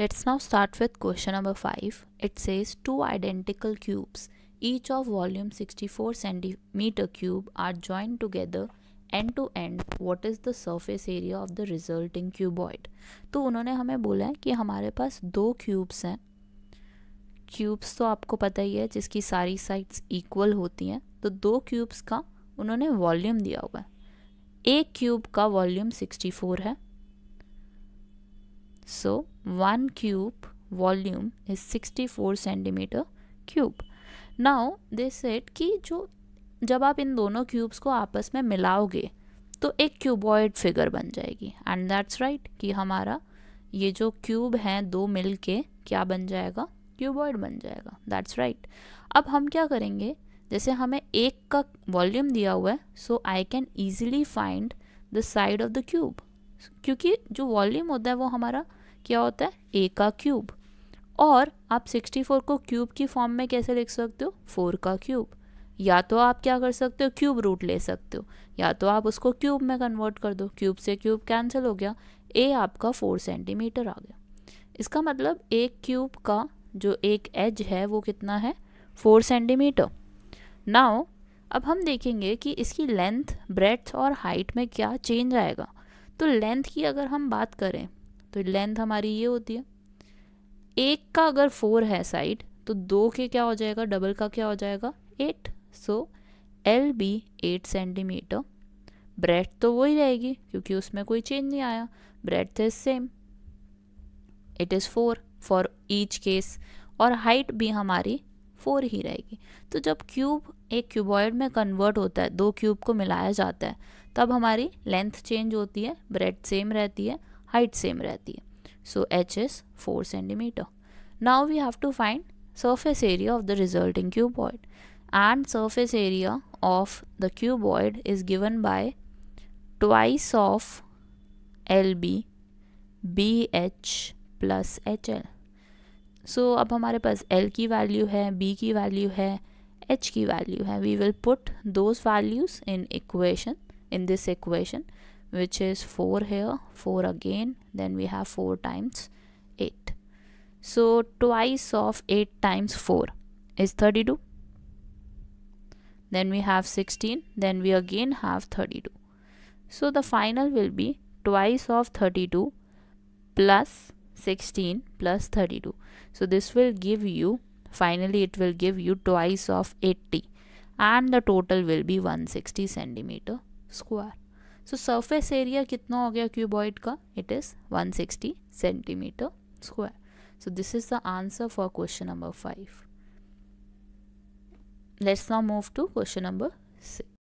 Let's now start with question number 5. It says two identical cubes, each of volume 64 centimeter cube are joined together end to end what is the surface area of the resulting cuboid तो उन्होंने हमें बोला है कि हमारे पास दो cubes हैं cubes तो आपको पता ही है जिसकी सारी साइड्स इक्वल होती हैं तो दो क्यूब्स का उन्होंने वॉल्यूम दिया हुआ है एक क्यूब का वॉल्यूम 64 है So 1 cube volume is 64 centimeter cube. Now they said कि जो जब आप इन दोनों क्यूब्स को आपस में मिलाओगे तो एक क्यूबॉइड फिगर बन जाएगी एंड दैट्स राइट कि हमारा ये जो क्यूब हैं दो मिल के क्या बन जाएगा क्यूबॉइड बन जाएगा दैट्स राइट अब हम क्या करेंगे जैसे हमें एक का वॉल्यूम दिया हुआ है so I can easily find the side of the cube क्योंकि जो वॉल्यूम होता है वो हमारा क्या होता है ए का क्यूब और आप 64 को क्यूब की फॉर्म में कैसे लिख सकते हो फोर का क्यूब या तो आप क्या कर सकते हो क्यूब रूट ले सकते हो या तो आप उसको क्यूब में कन्वर्ट कर दो क्यूब से क्यूब कैंसिल हो गया ए आपका फोर सेंटीमीटर आ गया इसका मतलब एक क्यूब का जो एक एज है वो कितना है फोर सेंटीमीटर नाउ अब हम देखेंगे कि इसकी लेंथ ब्रेथ और हाइट में क्या चेंज आएगा तो लेंथ की अगर हम बात करें तो लेंथ हमारी ये होती है एक का अगर फोर है साइड तो दो के क्या हो जाएगा डबल का क्या हो जाएगा eight so L B eight centimetre breadth तो वही रहेगी क्योंकि उसमें कोई चेंज नहीं आया breadth is same it is four for each case और हाइट भी हमारी फोर ही रहेगी तो जब क्यूब एक क्यूबॉइड में कन्वर्ट होता है दो क्यूब को मिलाया जाता है तब हमारी लेंथ चेंज होती है ब्रेड सेम रहती है हाइट सेम रहती है so H is four centimetre now we have to find surface area of the resulting cuboid and surface area of the cuboid is given by twice of L B B H plus H L so अब हमारे पास L की value है B की value है H की value है we will put those values in equation in this equation which is 4 here 4 again then we have 4 times 8 so twice of 8 times 4 is 32 then we have 16 then we again have 32 so the final will be twice of 32 plus 16 plus 32 so this will give you finally it will give you twice of 80 and the total will be 160 centimeter square so surface area कितना हो गया cuboid का it is 160 centimetre square so this is the answer for question number five let's now move to question number six